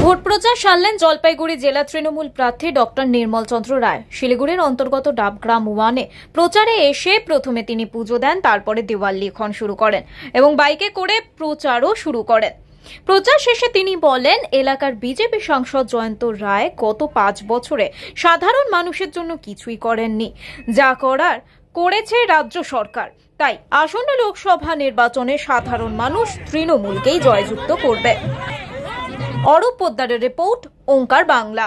vote প্রচার সারলেন জলপাইগুড়ি জেলা তৃণমূল প্রার্থী ডক্টর নির্মল চন্দ্র রায় শিলিগুড়ির অন্তর্গত ডাবগ্রাম ওয়ানে প্রচারে এসে প্রথমে তিনি পুজো দেন তারপরে দেওয়াল লিখন শুরু করেন এবং বাইকে করে প্রচারও শুরু করেন প্রচার শেষে তিনি বলেন এলাকার বিজেপি সাংসদ জয়ন্ত রায় গত পাঁচ বছরে সাধারণ মানুষের জন্য কিছুই করেননি যা করার করেছে রাজ্য সরকার তাই আসন্ন লোকসভা নির্বাচনে সাধারণ মানুষ তৃণমূলকেই জয়যুক্ত করবে অরূপ পোদ্দারের রিপোর্ট ওঙ্কার বাংলা